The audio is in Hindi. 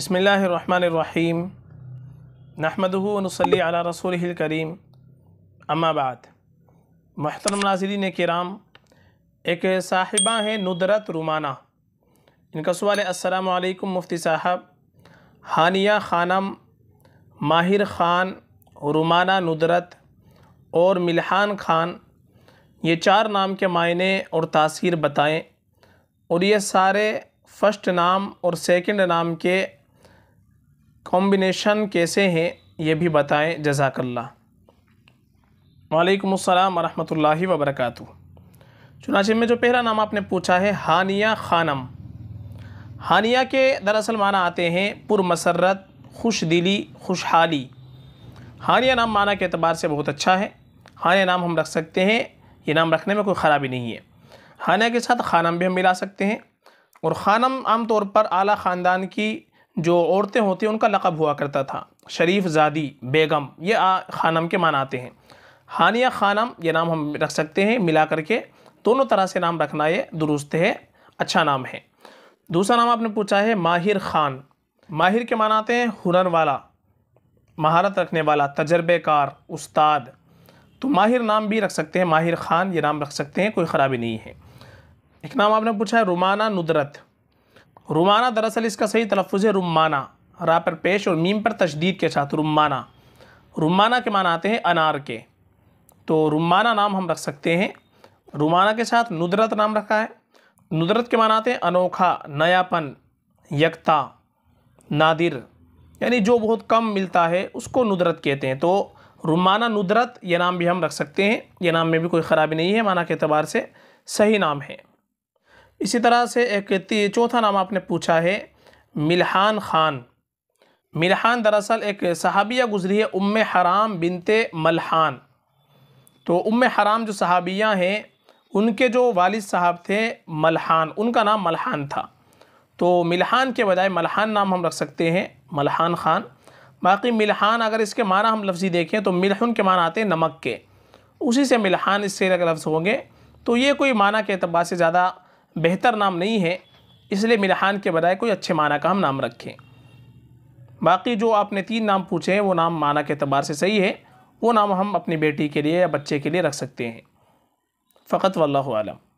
बसमीम नहमदनसली अला रसूल करीम अम्माबाद महतरम नाजरीन कराम एक साहिबा हैं नुदरत रुमाना इनका सवाल असलकम मुफ्ती साहब हानिया खानम माहिर ख़ान रुमाना नुदरत और मिलहान खान ये चार नाम के मायने और तासीर बताएं और ये सारे फ़र्स्ट नाम और सेकंड नाम के कॉम्बिनेशन कैसे हैं ये भी बताएं जजाकल्ला वालेकुम अस्सलाम वरहमतुल्लाहि वबरकatuh चुनाचे में जो पहला नाम आपने पूछा है हानिया खानम हानिया के दरअसल माना आते हैं पुरमसरत खुश दिली खुशहाली हानिया नाम माना के अतबार से बहुत अच्छा है हानिया नाम हम रख सकते हैं ये नाम रखने में कोई ख़राबी नहीं है हानिया के साथ खानम भी हम मिला सकते हैं और खानम आमतौर पर आला ख़ानदान की जो औरतें होती हैं उनका लक़ब हुआ करता था शरीफ ज़ादी बेगम ये आ खानम के मान आते हैं हानिया खानम ये नाम हम रख सकते हैं मिला करके दोनों तरह से नाम रखना ये दुरुस्त है अच्छा नाम है दूसरा नाम आपने पूछा है माहिर खान माहिर के मान आते हैं हुनर वाला महारत रखने वाला तजर्बेकार उस्ताद तो माहिर नाम भी रख सकते हैं माहिर खान ये नाम रख सकते हैं कोई ख़राबी नहीं है एक नाम आपने पूछा है रुमाना नुदरत रुमाना दरअसल इसका सही तलफ़ है रुमाना रा पर पेश और मीम पर तशदीद के साथ रुमाना रुमाना के मान आते हैं अनार के तो रुमाना नाम हम रख सकते हैं रुमाना के साथ नुदरत नाम रखा है नुदरत के मान आते हैं अनोखा नयापन यकता नादिर यानी जो बहुत कम मिलता है उसको नुदरत कहते हैं तो रुमाना नुदरत यह नाम भी हम रख सकते हैं ये नाम में भी कोई ख़राबी नहीं है माना के अतबार से सही नाम है इसी तरह से एक चौथा नाम आपने पूछा है मिलहान ख़ान मिलहान दरअसल एक सहाबिया गुजरी है उम हराम बिनते मलहान तो उम हराम जो सहाबिया हैं उनके जो वालिद साहब थे मलहान उनका नाम मलहान था तो मिलहान के बजाय मलहान नाम हम रख सकते हैं मलहान ख़ान बाकी मिलहान अगर इसके माना हम लफ्ज़ी देखें तो मिलहन के माना आते हैं नमक के उसी से मिलहान इससे लफ्ज़ होंगे तो ये कोई माना के अतबार से ज़्यादा बेहतर नाम नहीं है इसलिए मिलहान के बजाय कोई अच्छे माना का हम नाम रखें बाकी जो आपने तीन नाम पूछे हैं वो नाम माना के अतबार से सही है वो नाम हम अपनी बेटी के लिए या बच्चे के लिए रख सकते हैं फ़कत वल्लम